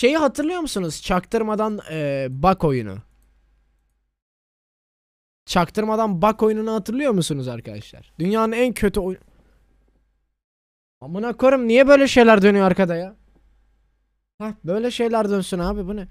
Şeyi hatırlıyor musunuz? Çaktırmadan e, bak oyunu. Çaktırmadan bak oyununu hatırlıyor musunuz arkadaşlar? Dünyanın en kötü oyun... Amına korum niye böyle şeyler dönüyor arkada ya? Heh, böyle şeyler dönsün abi bu ne?